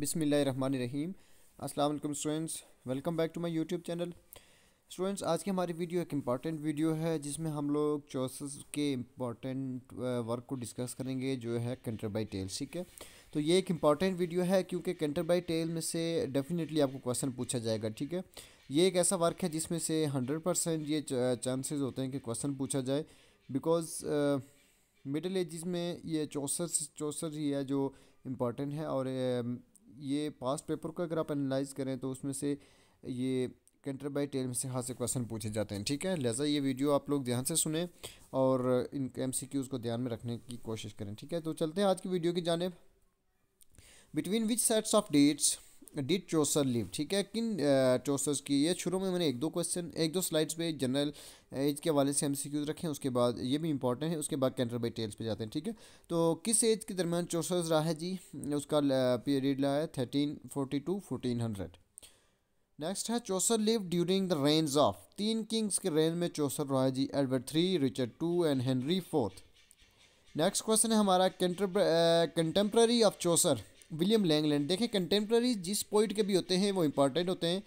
बिसमीम अल्लाम students welcome back to my YouTube channel students आज की हमारी वीडियो एक इम्पॉर्टेंट वीडियो है जिसमें हम लोग चॉइसेस के इम्पॉर्टेंट वर्क को डिस्कस करेंगे जो है कंटर बाई टेल्स ठीक है तो ये एक इम्पॉर्टेंट वीडियो है क्योंकि कंटर बाई टेल में से डेफिनेटली आपको क्वेश्चन पूछा जाएगा ठीक है ये एक ऐसा वर्क है जिसमें से हंड्रेड परसेंट ये चांसेज होते हैं कि क्वेश्चन पूछा जाए बिकॉज मिडल एजिस में ये चौसर चौसर ही है जो इम्पॉर्टेंट है और ये पास्ट पेपर को अगर आप एनालाइज करें तो उसमें से ये कंटर बाई टेल में से हाथ से क्वेश्चन पूछे जाते हैं ठीक है लिहाजा ये वीडियो आप लोग ध्यान से सुने और इन एम सी क्यूज़ को ध्यान में रखने की कोशिश करें ठीक है तो चलते हैं आज की वीडियो की जानब between which sets of dates did Chaucer live ठीक है किन चोसर्स की ये शुरू में मैंने एक दो क्वेश्चन एक दो स्लाइड्स पे जनरल एज के हवाले से एमसीक्यूज सी क्यूज रखे हैं उसके बाद ये भी इंपॉर्टेंट है उसके बाद कैंटर बाई टेल्स पे जाते हैं ठीक है तो किस एज के दरमियान चोसर्स रहा है जी उसका पीरियड रहा है thirteen forty two fourteen hundred next है Chaucer live during the range of तीन किंग्स के रेंज में चोसर रहा है जी Edward three Richard two and Henry fourth next question है हमारा contemporary of Chaucer William Langland देखें कंटेम्प्रेरीज जिस पॉइंट के भी होते हैं वो इंपॉर्टेंट होते हैं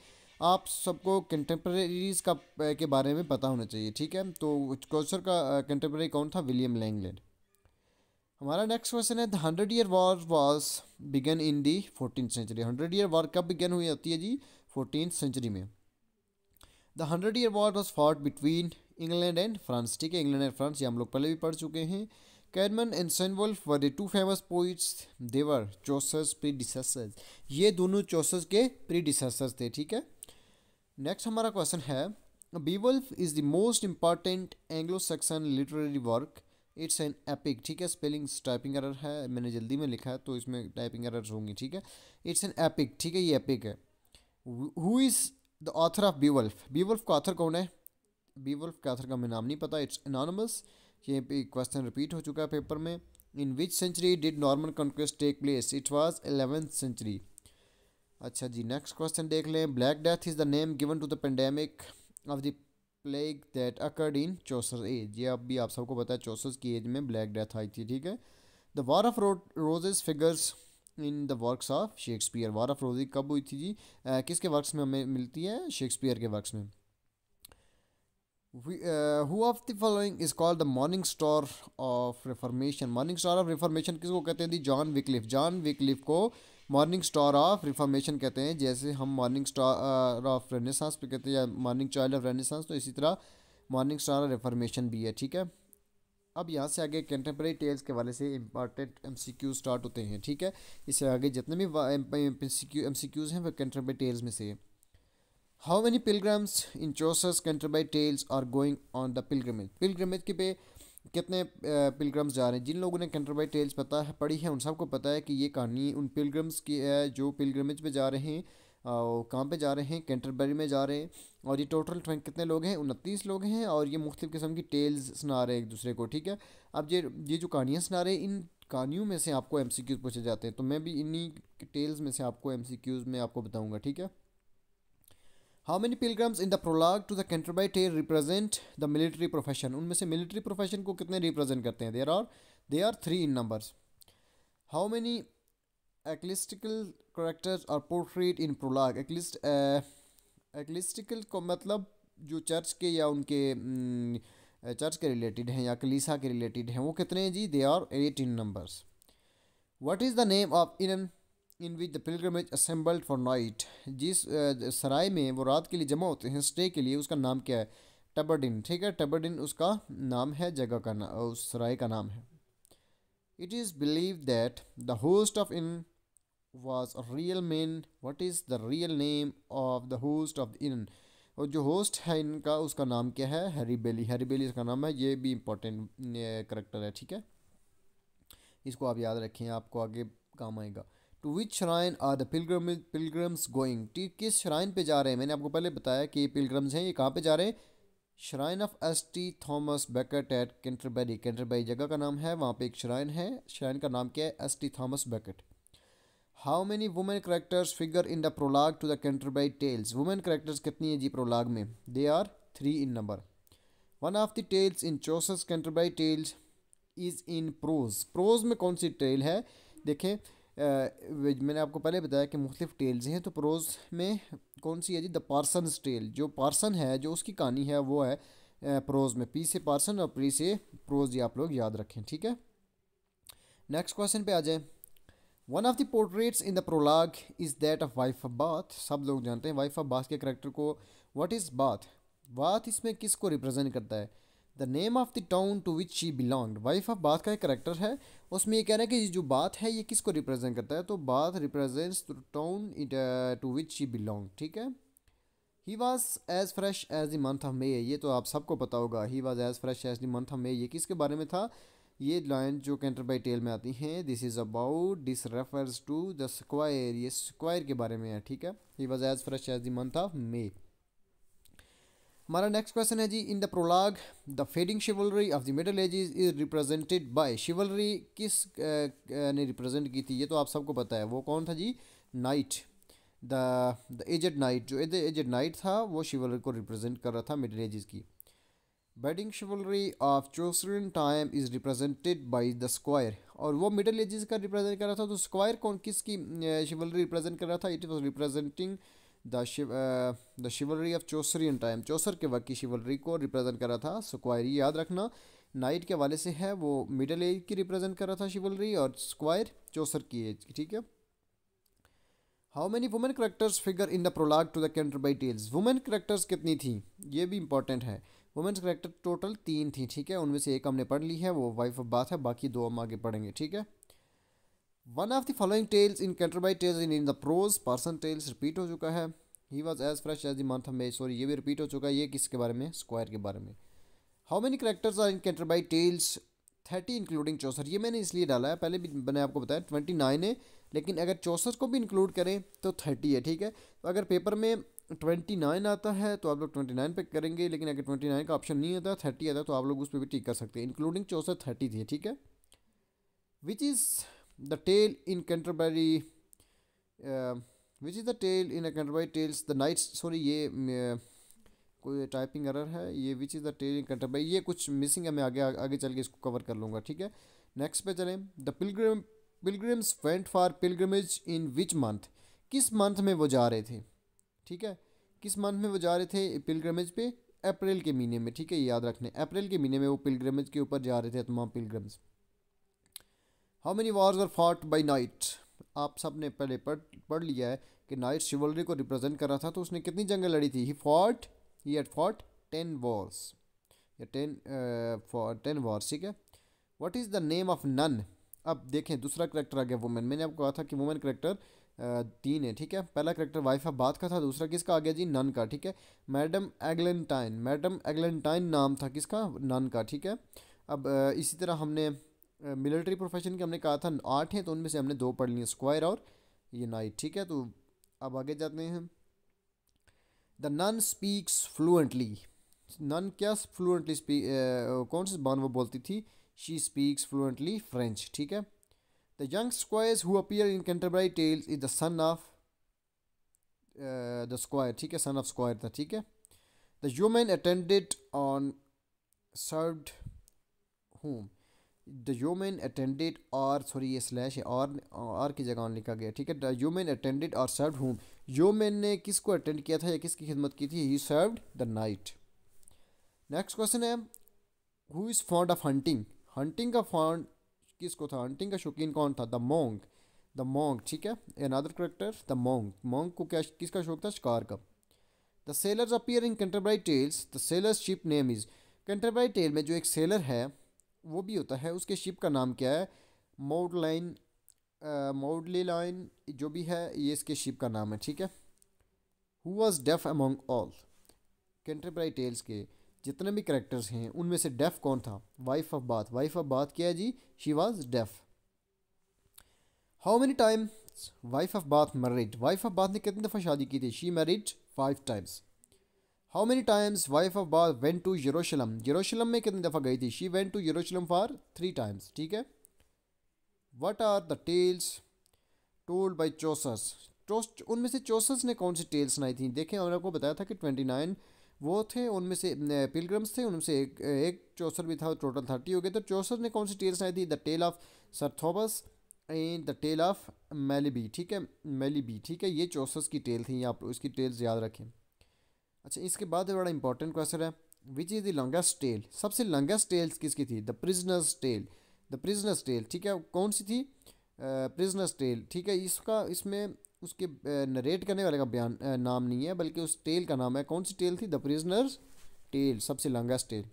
आप सबको कंटेम्प्रेरीज का के बारे में पता होना चाहिए ठीक है तो कौशर का कंटेम्प्रेरी कौन था विलियम लैंगलैंड हमारा नेक्स्ट क्वेश्चन है the hundred year war was begun in the fourteen century hundred year war कब बिगन हुई होती है जी फोर्टीन सेंचुरी में the hundred year war was fought between England and France ठीक है इंग्लैंड एंड फ्रांस ये हम लोग पहले भी पढ़ चुके हैं Caedmon and Cynewulf were the two famous poets their Chaucer's pre ये दोनों चौसर्स के प्रीडिसेसर्स थे ठीक है नेक्स्ट हमारा क्वेश्चन है Beowulf is the most important Anglo Saxon literary work it's an epic ठीक है स्पेलिंग टाइपिंग एरर है मैंने जल्दी में लिखा है तो इसमें टाइपिंग एरर होंगी ठीक है इट्स एन एपिक ठीक है ये एपिक है who is the author of Beowulf Beowulf का ऑथर कौन है बीवल्फ के ऑथर का हमें नाम नहीं पता इट्स एनॉनमस ये क्वेश्चन रिपीट हो चुका है पेपर में in which century did Norman conquest take place it was eleventh century अच्छा जी नेक्स्ट क्वेश्चन देख लें black death is the name given to the pandemic of the plague that occurred in Chaucer age ये अब भी आप सबको पता है चौसर की एज में ब्लैक डेथ आई थी ठीक है the war of roses figures in the works of Shakespeare war of roses कब हुई थी जी आ, किसके वर्क्स में हमें मिलती है शेक्सपियर के वर्क्स में we, uh, who of the following is called the morning star of reformation morning star of reformation किसको कहते हैं दी जॉन विकलिफ जॉन विकलिफ को मॉर्निंग स्टार ऑफ रिफॉर्मेशन कहते हैं जैसे हम मॉर्निंग स्टार ऑफ रेनेसांस पे कहते हैं या मॉर्निंग चाइल्ड ऑफ रेनेसांस तो इसी तरह मॉर्निंग स्टार ऑफ रिफॉर्मेशन भी है ठीक है अब यहाँ से आगे कंटेम्प्रेरी टेल्स के वाले से इंपॉर्टेंट एमसीक्यू स्टार्ट होते हैं ठीक है इससे आगे जितने भी एमसीक्यू एमसीक्यूज हैं वह कंटेम्प्रेरी टेल्स में से है हाउ मैनी पिलग्राम्स इन चोसस Canterbury tales are going on the pilgrimage pilgrimage के पे कितने पिलग्राम्स जा रहे हैं जिन लोगों ने कंट्री बाई टेल्स पता है पढ़ी है उन सबको पता है कि ये कहानी उन पिलग्रम्स की है जो पिलग्रमेज पे जा रहे हैं और कहाँ पे जा रहे हैं कैंटरबरी में जा रहे हैं और ये टोटल कितने लोग हैं उनतीस लोग हैं और ये मुख्तु किस्म की टेल्स सुना रहे हैं एक दूसरे को ठीक है अब ये ये जो कहानियाँ सुना रहे हैं इन कहानियों में से आपको एम पूछे जाते हैं तो मैं भी इन्हीं टेल्स में से आपको एम में आपको बताऊँगा ठीक है how many pilgrims in the prologue to the Canterbury tales represent the military profession उनमें से मिलिट्री प्रोफेशन को कितने रिप्रेजेंट करते हैं there are they are three in numbers how many ecclesiastical characters are portrait in prologue ecclesiast ecclesiastical को मतलब जो church के या उनके चर्च mm, के रिलेटेड हैं या कलीसा के रिलेटेड हैं वो कितने हैं जी they are eight in numbers what is the name of inn in which the pilgrimage assembled for night जिस सराय में वो रात के लिए जमा होते हैं स्टे के लिए उसका नाम क्या है टबरडिन ठीक है टबरडिन उसका नाम है जगह का नाम उस सराय का नाम है it is believe that the host of inn was real man what is the real name of the host of the inn और जो होस्ट है इनका उसका नाम क्या है बेली हैरी बेली इसका नाम है ये भी इम्पोर्टेंट करेक्टर है ठीक है इसको आप याद रखें आपको आगे काम आएगा to which shrine are the pilgrim pilgrims going किस श्राइन पे जा रहे हैं मैंने आपको पहले बताया कि ये पिलग्रम्स हैं ये कहाँ पे जा रहे हैं shrine of S T Thomas Becket at Canterbury Canterbury जगह का नाम है वहाँ पे एक श्राइन है श्राइन का नाम क्या है S T Thomas Becket how many women characters figure in the prologue to the Canterbury tales women characters कितनी है जी प्रोलाग में they are three in number one of the tales in चोसस Canterbury tales is in prose prose में कौन सी tell है देखें मैंने आपको पहले बताया कि मुख्तफ टेल्स हैं तो प्रोज में कौन सी है जी द पार्सन टेल जो पार्सन है जो उसकी कहानी है वो है प्रोज में पी से पार्सन और प्री से प्रोज ये आप लोग याद रखें ठीक है नेक्स्ट क्वेश्चन पे आ जाए one of the portraits in the prologue is that of wife bath सब लोग जानते हैं वाइफ बाथ के करेक्टर को वट इज़ बाथ बाथ इसमें किस को रिप्रेजेंट करता है the name of the town to which she belonged wife of bath का एक करेक्टर है उसमें ये कह रहा है कि जो बात है ये किसको रिप्रेजेंट करता है तो bath represents the town to which she belong ठीक है he was as fresh as the month of May ये तो आप सबको पता होगा he was as fresh as the month of May ये किसके बारे में था ये लाइन जो कैंटर बाई टेल में आती हैं this is about this refers to the squire ये स्क्वायर के बारे में है ठीक है he was as fresh as the month of May हमारा नेक्स्ट क्वेश्चन है जी in the prologue the fading chivalry of the middle ages is represented by chivalry किस आ, ने रिप्रेजेंट की थी ये तो आप सबको पता है वो कौन था जी knight the the aged knight जो एजड नाइट था वो शिवलरी को रिप्रेजेंट कर रहा था मिडल एजेस की fading chivalry of Chaucerian time is represented by the squire और वो मिडल एजेस का रिप्रेजेंट कर रहा था तो स्क्वायर कौन किसकी शिवलरी रिप्रेजेंट कर रहा था it was representing the the chivalry of Chaucerian time Chaucer के वक्त की शिवलरी को रिप्रेजेंट कर रहा था स्क्वायर याद रखना नाइट के हवाले से है वो मिडल एज की रिप्रेजेंट कर रहा था शिवलरी और स्क्वायर चौसर की एज की ठीक है how many women characters figure in the prologue to the Canterbury tales women characters कितनी थी ये भी इंपॉर्टेंट है वुमेन्स करेक्टर टोटल तीन थी ठीक है उनमें से एक हमने पढ़ ली है वो वाइफ ऑफ बात है बाकी दो हम आगे पढ़ेंगे ठीक है one of the following tales in by tales in in the prose person tales repeat हो चुका है he was as fresh as the month of May sorry ये भी रिपीट हो चुका है ये किसके बारे में स्क्वायर के बारे में how many characters are in by tales thirty including Chaucer ये मैंने इसलिए डाला है पहले भी मैंने आपको बताया ट्वेंटी नाइन है लेकिन अगर चौसर को भी इंक्लूड करें तो थर्टी है ठीक है तो अगर पेपर में ट्वेंटी नाइन आता है तो आप लोग ट्वेंटी नाइन पर करेंगे लेकिन अगर ट्वेंटी नाइन का ऑप्शन नहीं आता थर्टी आता तो आप लोग उस पर भी टिक कर सकते हैं इंक्लूडिंग चौसर थर्टी थी ठीक है which is the tale in canterbury uh, which is the tale in a canterbury tales the knights sorry ये uh, कोई टाइपिंग एरर है ये which is the tale in Canterbury ये कुछ मिसिंग है मैं आगे आगे चल के इसको कवर कर लूँगा ठीक है नेक्स्ट पे चलें the pilgrim pilgrims went for pilgrimage in which month किस मंथ में वो जा रहे थे ठीक है किस मंथ में वो जा रहे थे पिलग्रमेज पे अप्रैल के महीने में ठीक है याद रखने अप्रैल के महीने में वो पिलग्रमेज के ऊपर जा रहे थे तमाम pilgrims how many wars are fought by knight आप सब ने पहले पढ़ पढ़ लिया है कि नाइट शिवलरी को रिप्रेजेंट कर रहा था तो उसने कितनी जंगें लड़ी थी he fought he eight fought ten wars या टेन फॉर टेन वॉर्स ठीक है what is the name of nun अब देखें दूसरा करेक्टर आ गया वुमेन मैंने आपको कहा था कि वुमेन करेक्टर uh, तीन है ठीक है पहला करेक्टर वाइफ ऑफ बात का था दूसरा किसका आ गया जी नन का ठीक है मैडम एगलेंटाइन मैडम एगलेंटाइन नाम था किसका नन का ठीक है अब uh, इसी तरह हमने मिलिट्री प्रोफेशन के हमने कहा था आठ हैं तो उनमें से हमने दो पढ़ लिए स्क्वायर और ये नाइट ठीक है तो अब आगे जाते हैं the nun speaks fluently nun क्या फ्लुएंटली स्पीक कौन सी बान वो बोलती थी शी स्पीक्स फ्लुएंटली फ्रेंच ठीक है the young squires who appear in contemporary tales is the son of the squire ठीक है सन ऑफ स्क्वायर था ठीक है the human attended on served home the human attended और सॉरी ये slash है और और की जगह लिखा गया ठीक है द ह्यूमन अटेंडेड और सर्व होम ह्यूमन ने किसको अटेंड किया था या किसकी खिदमत की थी he served the knight next question है who is fond of hunting hunting का फॉन्ड किसको था हंटिंग का शौकीन कौन था द मोंग द मोंग ठीक है other character the monk monk को क्या किसका शौक था शिकार का the sailors appear in Canterbury tales the sailors ship name is Canterbury tale में जो एक सेलर है वो भी होता है उसके शिप का नाम क्या है मोड लाइन मोडली लाइन जो भी है ये इसके शिप का नाम है ठीक है who was deaf among all Canterbury tales के जितने भी करेक्टर्स हैं उनमें से डेफ कौन था wife of bath wife of bath क्या है जी she was deaf how many times wife of bath married wife of bath ने कितनी दफ़ा शादी की थी she married five times how many times wife of bath went to यरूशलम यरूशलम में कितनी दफ़ा गई थी शी वेंट टू यरूशलम फॉर थ्री टाइम्स ठीक है what are the tales told by चोसस उनमें से चोसस ने कौन सी टेल्स सुनाई थी देखें हमने आपको बताया था कि ट्वेंटी नाइन वो थे उनमें से पिलग्रम्स थे उनमें से एक एक चौसर भी था टोटल थर्टी हो गए तो चौसर ने कौन सी टेल्स सुनाई थी the tale of Sir Thopas and the tale of Melibee ठीक है मेलीबी ठीक है ये चौसस की टेल थी आप इसकी टेल्स याद रखें अच्छा इसके बाद बड़ा इंपॉर्टेंट क्वेश्चन है which is the longest tale सबसे लॉन्गेस्ट टेल्स किसकी थी the prisoners tale the prisoners tale ठीक है कौन सी थी प्रिजनर्स टेल ठीक है इसका इसमें उसके नरेट करने वाले का बयान नाम नहीं है बल्कि उस टेल का नाम है कौन सी टेल थी द प्रिजनर्स टेल सबसे longest tale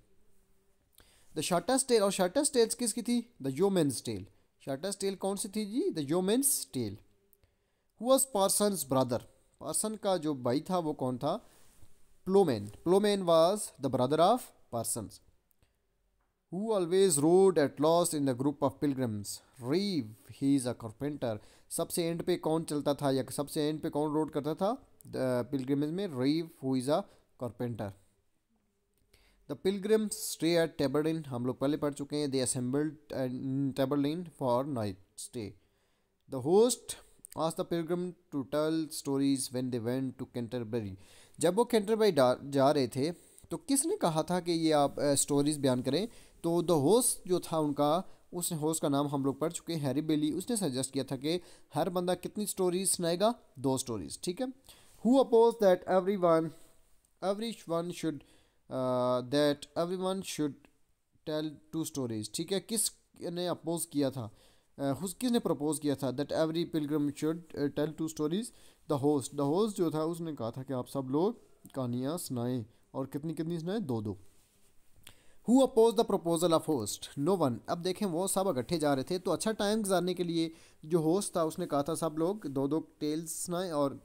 the shortest tale और शॉर्टेस्ट टेल्स किसकी थी the yeoman's tale shortest tale कौन सी थी जी the yeoman's tale who was parson brother parson का जो भाई था वो कौन था Plomin. Plomin was the brother of Parsons, who always rode at last in the group of pilgrims. Reeve, he is a carpenter. सबसे एंड पे कौन चलता था या सबसे एंड पे कौन रोड करता था पिलग्रिमेज में reeve who is a carpenter the pilgrim stay at Tabard Inn हम लोग पहले पढ़ चुके हैं they assembled Tabard Inn for night stay the host आज the pilgrim to tell stories when they went to Canterbury जब वो कैंटरबरी जा रहे थे तो किसने कहा था कि ये आप स्टोरीज बयान करें तो द होस्ट जो था उनका उस होस्ट का नाम हम लोग पढ़ चुके हैं हैरी बेली उसने सजेस्ट किया था कि हर बंदा कितनी स्टोरीज सुनाएगा दो स्टोरीज ठीक है who oppose that everyone everyone should that everyone should tell two stories ठीक है किस ने अपोज किया था हुस किसने प्रपोज किया था that every pilgrim should tell two stories the host the host जो था उसने कहा था कि आप सब लोग कहानियाँ सुनाएं और कितनी कितनी सुनाएं दो दो who oppose the proposal of host no one अब देखें वो सब इकट्ठे जा रहे थे तो अच्छा टाइम गुजारने के लिए जो होस्ट था उसने कहा था सब लोग दो दो टेल्स सुनाएं और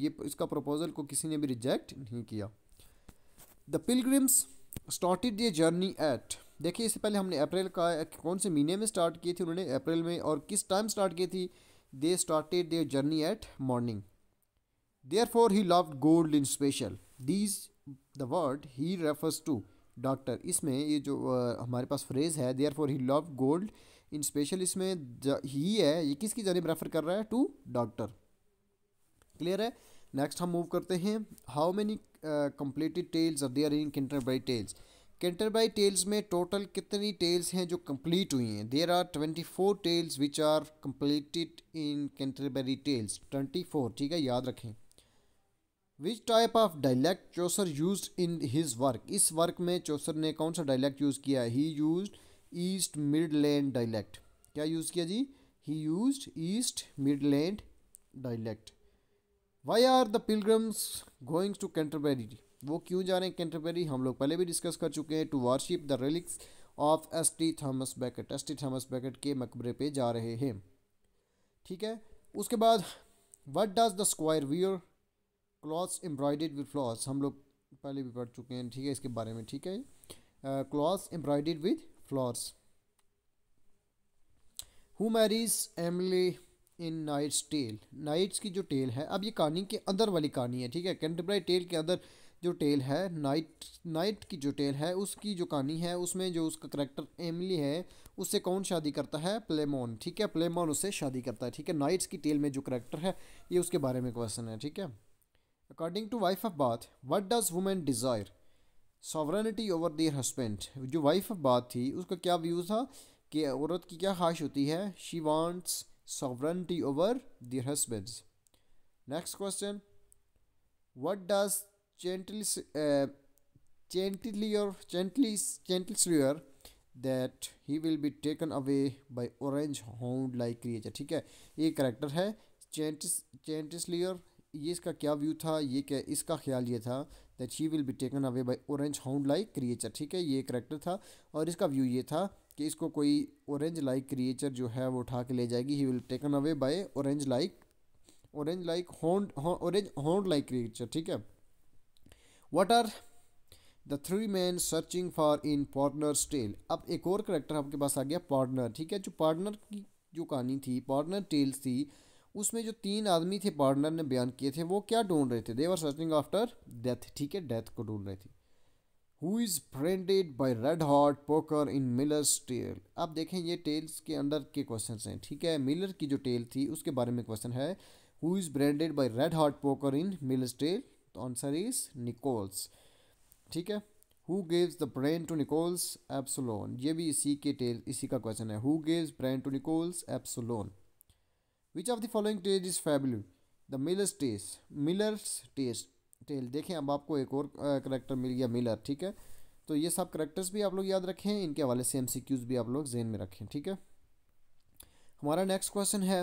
ये इसका प्रपोजल को किसी ने भी रिजेक्ट नहीं किया द पिलग्रम्स स्टार्टिड ये जर्नी एट देखिए इससे पहले हमने अप्रैल का कौन से महीने में स्टार्ट की थी उन्होंने अप्रैल में और किस टाइम स्टार्ट की थी they started their journey at morning therefore he love gold in special these the word he refers to doctor इसमें ये जो आ, हमारे पास फ्रेज़ है therefore he love gold in special इसमें ही है ये किसकी जानब रेफ़र कर रहा है टू डॉक्टर क्लियर है नेक्स्ट हम मूव करते हैं how many completed tales are there in contemporary tales Canterbury tales में टोटल कितनी टेल्स हैं जो कंप्लीट हुई हैं there are twenty four tales which are completed in Canterbury tales twenty four ठीक है याद रखें which type of dialect Chaucer use in his work इस वर्क में चौसर ने कौन सा डायलैक्ट यूज़ किया ही use East Midland dialect क्या यूज़ किया जी he use East Midland dialect why are the pilgrims goings to Canterbury वो क्यों जा रहे हैं कैंटरबेरी हम लोग पहले भी डिस्कस कर चुके हैं to worship the relics of S T Thomas Becket S T Thomas Becket के मकबरे पे जा रहे हैं ठीक है उसके बाद what does the squire wear clothes embroidered with flowers हम लोग पहले भी पढ़ चुके हैं ठीक है इसके बारे में ठीक है clothes embroidered with flowers who marries Emily in knight's tale knight's की जो टेल है अब ये कहानी के अंदर वाली कहानी है ठीक है कैंटरबरी टेल के अंदर जो टेल है नाइट नाइट की जो टेल है उसकी जो कहानी है उसमें जो उसका करेक्टर एमली है उससे कौन शादी करता है प्लेमोन ठीक है प्लेमोन उससे शादी करता है ठीक है नाइट्स की टेल में जो करेक्टर है ये उसके बारे में क्वेश्चन है ठीक है according to wife of Bath what does women desire sovereignty over their husband जो वाइफ ऑफ बात थी उसका क्या व्यूज़ था कि औरत की क्या ख्वाहिश होती है she wants sovereignty over their husbands next question what does gently uh, gentlier gently gentlier that he will be taken away by orange hound like creature ठीक है ये करेक्टर है चेंटिस चेंटिसलियर ये इसका क्या व्यू था ये क्या इसका ख्याल ये था that he will be taken away by orange hound like creature ठीक है ये करेक्टर था और इसका व्यू ये था कि इसको कोई औरेंज लाइक क्रिएचर जो है वो उठा के ले जाएगी he will taken away by orange like orange like hound orange hound like creature ठीक है what are the three man searching for in partner tale अब एक और करेक्टर आपके पास आ गया पार्टनर ठीक है जो पार्टनर की जो कहानी थी पार्टनर टेल्स थी उसमें जो तीन आदमी थे पार्टनर ने बयान किए थे वो क्या ढूंढ रहे थे देवर सर्चिंग आफ्टर डेथ ठीक है डेथ को ढूंढ रहे थे who is branded by red hot poker in miller's tale अब देखें ये टेल्स के अंदर के क्वेश्चन हैं ठीक है मिलर की जो टेल थी उसके बारे में क्वेश्चन है who is branded by red hot poker in miller's tell answer is Nichols ठीक है who गेव्स the brain to Nichols epsilon ये भी इसी के टेल इसी का क्वेश्चन है who गेव्स brain to Nichols epsilon which of the following stage is फैबलू the millers test millers test tell देखें अब आपको एक और करेक्टर मिल गया मिलर ठीक है तो ये सब करेक्टर्स भी आप लोग याद रखें इनके हवाले से एम भी आप लोग जेन में रखें ठीक है हमारा नेक्स्ट क्वेश्चन है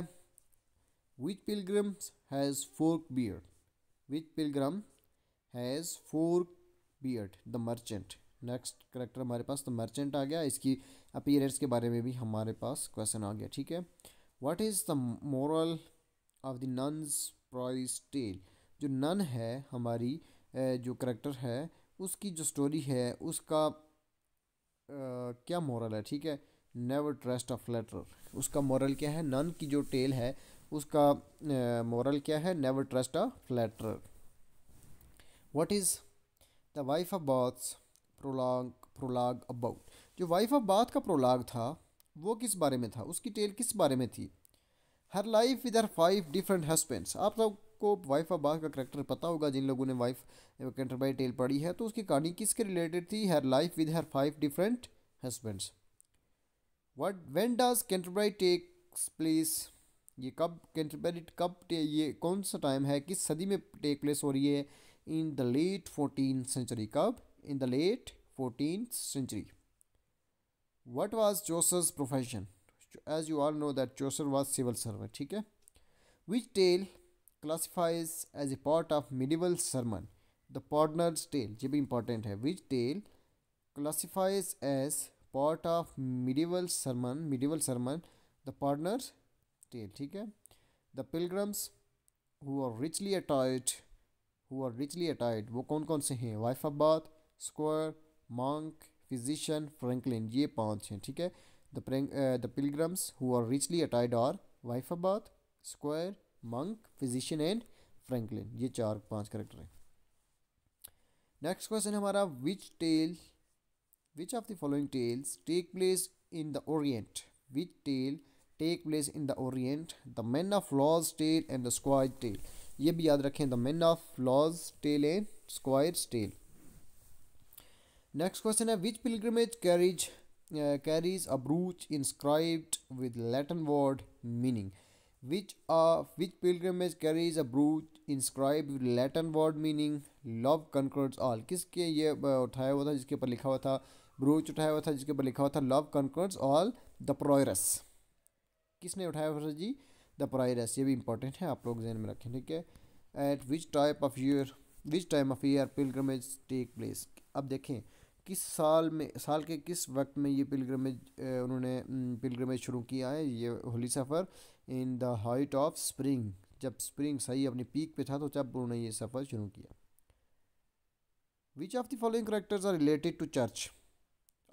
which pilgrims has forked beard which pilgrim has fork beard the merchant next character हमारे पास द मर्चेंट आ गया इसकी अपीयरेंस के बारे में भी हमारे पास क्वेश्चन आ गया ठीक है what is the moral of the nun's priest tale जो नन है हमारी जो करेक्टर है उसकी जो स्टोरी है उसका आ, क्या मॉरल है ठीक है नेवर ट्रस्ट ऑफ लेटर उसका मॉरल क्या है नन की जो टेल है उसका मॉरल क्या है never trust a flatter what is the wife of Bath's prologue prologue about जो वाइफ ऑफ बाथ का प्रोलाग था वो किस बारे में था उसकी टेल किस बारे में थी her life with her five different husbands आप सबको वाइफ ऑफ बाथ का करेक्टर पता होगा जिन लोगों ने वाइफ कैंटर बाई टेल पढ़ी है तो उसकी कहानी किसके रिलेटेड थी her life with her five different husbands what when does Canterbury takes place ये कब कैंटरबेरिट कब ये कौन सा टाइम है किस सदी में टेक प्लेस हो रही है in the late fourteen century कब in the late fourteen century what was Chaucer's profession as you all know that Chaucer was civil servant ठीक है which tale classifies as a part of medieval sermon the pardoner's tale ये भी important है which tale classifies as part of medieval sermon medieval sermon the partner's tale ठीक है the pilgrims who are richly अटाइड who are richly अटाइड वो कौन कौन से हैं wife of Bath squire monk physician Franklin ये पांच हैं ठीक है the the pilgrims who are richly अटाइड are wife of Bath squire monk physician and Franklin ये चार पांच करेक्टर हैं नेक्स्ट क्वेश्चन हमारा which tale which of the following tales take place in the orient which tale take place in the orient the man of law's tale and the squire tell ये भी याद रखें the man of law's tale and squire tale next question है which pilgrimage carriage carries a brooch inscribed with Latin word meaning which uh which pilgrimage carries a brooch inscribed with Latin word meaning love conquers all किसके ये uh, उठाया हुआ था जिसके ऊपर लिखा हुआ था ब्रूच उठाया हुआ था जिसके ऊपर लिखा हुआ था love conquers all the prioress किसने उठाया प्रश्न जी द रेस ये भी इंपॉर्टेंट है आप लोग जहन में रखें ठीक है at which type of year which time of year pilgrimage take place अब देखें किस साल में साल के किस वक्त में ये पिलग्रमेज उन्होंने पिलग्रमेज शुरू किया है ये होली सफ़र in the height of spring जब स्प्रिंग सही अपनी पीक पे था तो जब उन्होंने ये सफ़र शुरू किया which of the following characters are related to church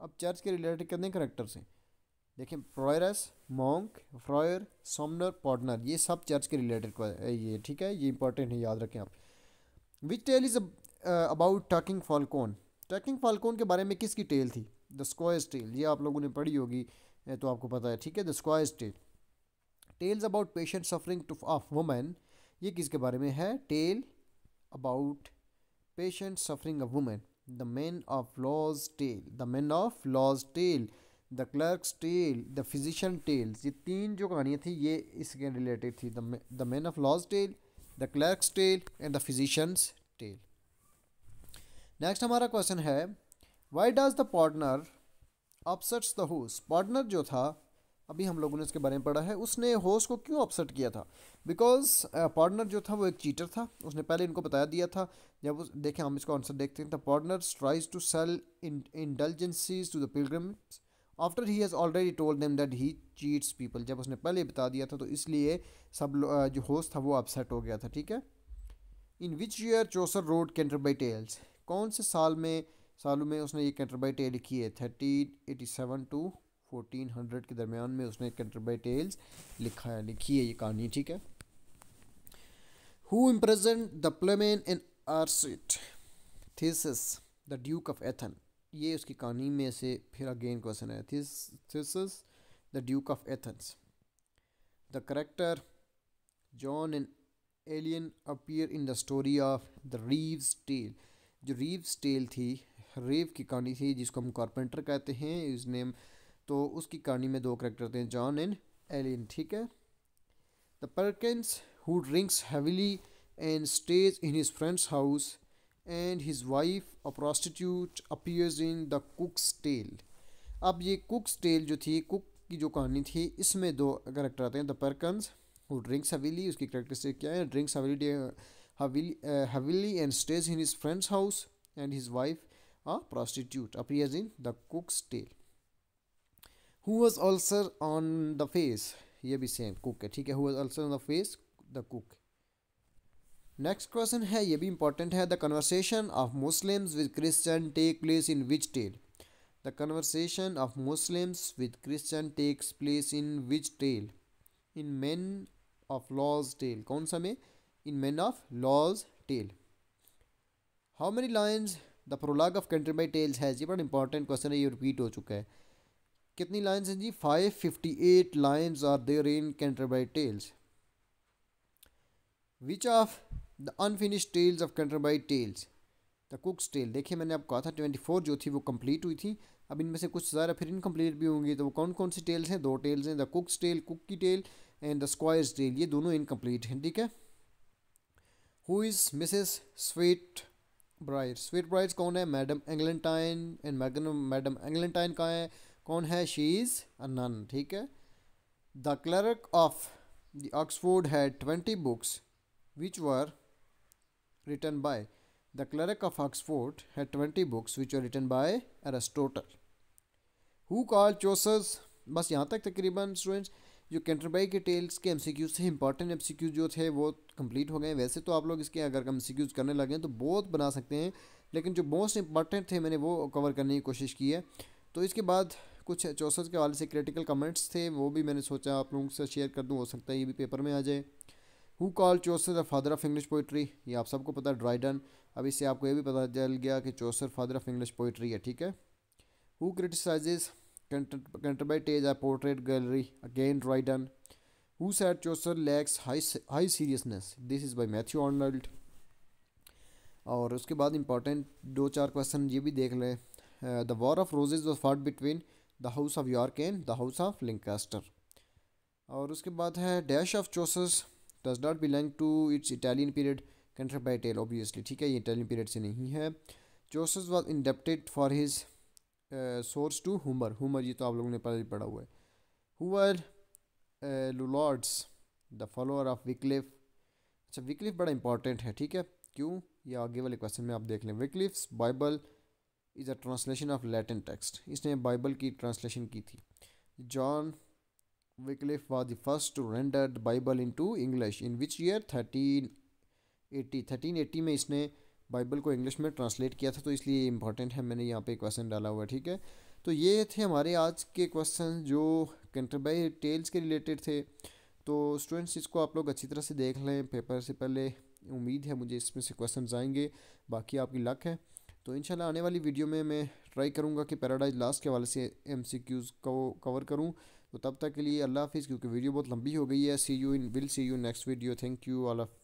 अब चर्च के रिलेटेड कितने करेक्टर्स हैं देखें प्रोयरस मोंक फ्रॉयर सोमनर पॉडनर ये सब चर्च के रिलेटेड ये ठीक है ये इंपॉर्टेंट है याद रखें आप which tale is about talking falcon talking falcon के बारे में किसकी टेल थी द स्क्वायर्स टेल ये आप लोगों ने पढ़ी होगी तो आपको पता है ठीक है the squire's tale tells about patient suffering to of women ये किसके बारे में है tale about patient suffering a women the man of law's tale the man of law's tale the clerk tale the physician tales ये तीन जो कहानियाँ थी ये इसके रिलेटेड थी the man of law's tale the clerk tale and the physician's tale next हमारा क्वेश्चन है why does the partner upsets the host partner जो था अभी हम लोगों ने इसके बारे में पढ़ा है उसने होस्ट को क्यों अपसेट किया था बिकॉज पार्टनर uh, जो था वो एक चीटर था उसने पहले इनको बताया दिया था जब उस देखें हम इसका आंसर देखते हैं the partner tries to sell indulgences to the pilgrims after he has already told them that he cheats people जब उसने पहले बता दिया था तो इसलिए सब जो होस्ट था वो अपसेट हो गया था ठीक है in which year Chaucer wrote Canterbury tales कौन से साल में सालों में उसने ये कैंटरबाई टेल लिखी है thirteen eighty seven to fourteen hundred के दरमियान में उसने कैंटरबाई टेल्स लिखा है लिखी है ये कहानी ठीक है who imprisoned the Palamon and Arcite Theseus the duke of Athens ये उसकी कहानी में से फिर अगेन क्वेश्चन है Theseus the duke of Athens the character John and Aleyn appear in the story of the reeve's tale जो reeve's tale थी reeve की कहानी थी जिसको हम कॉरपेंटर कहते हैं इस नेम तो उसकी कहानी में दो करेक्टर थे जॉन एंड एलियन ठीक है the Perkins who drinks heavily and stays in his friend's house and his wife a prostitute appears in the cook's tale अब ये कुक्स टेल जो थी कुक की जो कहानी थी इसमें दो करेक्टर आते हैं द परकन्स हु ड्रिंक्स हवेली उसकी करेक्टर से क्या है drinks heavily heavily and stays in his friend's house and his wife a prostitute appears in the cook's tale who was ulcer on the face ये भी सेम कुक है ठीक है who was ulcer on the face the cook Next question है ये भी important है the conversation of Muslims with Christian take place in which tale? The conversation of Muslims with Christian takes place in which tale? In Men of Laws tale. कौन सा में? In Men of Laws tale. How many lines the prologue of Canterbury Tales has? ये बड़ा important question है ये repeat हो चुका है. कितनी lines हैं जी? Five fifty eight lines are there in Canterbury Tales. Which of the unfinished tales of by tales the cook's tale देखिए मैंने आपको कहा था ट्वेंटी फोर जो थी वो कंप्लीट हुई थी अब इनमें से कुछ ज़्यादा फिर इनकम्प्लीट भी होंगी तो वो कौन कौन सी टेल्स हैं दो टेल्स हैं द कुक्स टेल कुक की tale and the squire's tale ये दोनों इनकम्प्लीट हैं ठीक है who is Mrs Sweet Bright Sweet Bright कौन है मैडम एंग्लेंटाइन एंड मैगन मैडम एंग्लेंटाइन कहाँ है कौन है शी इज़ अ ठीक है the clerk of the Oxford है twenty books which were written by the cleric of Oxford had 20 books which were written by Aristotle. Who called Chaucer's बस यहाँ तक तकरीबन स्टूडेंट्स जो कैंटरबाई के टेल्स के एमसीक्यूज थे इंपॉर्टेंट एमसीक्यूज जो थे वो कंप्लीट हो गए वैसे तो आप लोग इसके अगर एमसीक्यूज करने लगे तो बहुत बना सकते हैं लेकिन जो मोस्ट इंपॉर्टेंट थे मैंने वो कवर करने की कोशिश की है तो इसके बाद कुछ चौसठ के हवाले से क्रिटिकल कमेंट्स थे वो भी मैंने सोचा आप लोगों से शेयर कर दूँ हो सकता है ये भी पेपर में आ जाए who call Chaucer the father of English poetry ये आप सबको पता है ड्राइडन अब इससे आपको ये भी पता चल गया कि Chaucer father of English poetry है ठीक है who criticises Canterbury tales a portrait gallery again Dryden who said Chaucer lacks high seriousness this is by Matthew Arnold और उसके बाद इंपॉर्टेंट दो चार क्वेश्चन ये भी देख लें the war of roses was fought between the house of York and the house of Lancaster और उसके बाद है डैश ऑफ चौसस does not belong to its Italian period कंट्रेड बाई टेल ऑब्वियसली ठीक है ये इटालियन पीरियड से नहीं है Chaucer was indebted for his source to Homer Homer ये तो आप लोगों ने पहले पढ़ा हुआ है Homer Lollards the follower of विकलिफ अच्छा विकलिफ बड़ा इंपॉर्टेंट है ठीक है क्यों ये आगे वाले क्वेश्चन में आप देख लें Wycliffe's Bible is a translation of Latin text इसने बाइबल की ट्रांसलेशन की थी John Wycliffe was the first to render the Bible into English. In which year? 1380. 1380 में इसने बाइबल को इंग्लिश में ट्रांसलेट किया था तो इसलिए इंपॉर्टेंट है मैंने यहाँ पे क्वेश्चन डाला हुआ ठीक है तो ये थे हमारे आज के क्वेश्चन जो कंट्रबाई टेल्स के रिलेटेड थे तो स्टूडेंट्स इसको आप लोग अच्छी तरह से देख लें पेपर से पहले उम्मीद है मुझे इसमें से क्वेश्चन आएंगे बाकी आपकी लक है तो इंशाल्लाह आने वाली वीडियो में मैं ट्राई करूँगा कि पैराडाइज लास्ट के हवाले से एम को कवर करूँ तो तब तक के लिए अल्लाह हाफिज़ क्योंकि वीडियो बहुत लंबी हो गई है see you in will see you next video thank you all of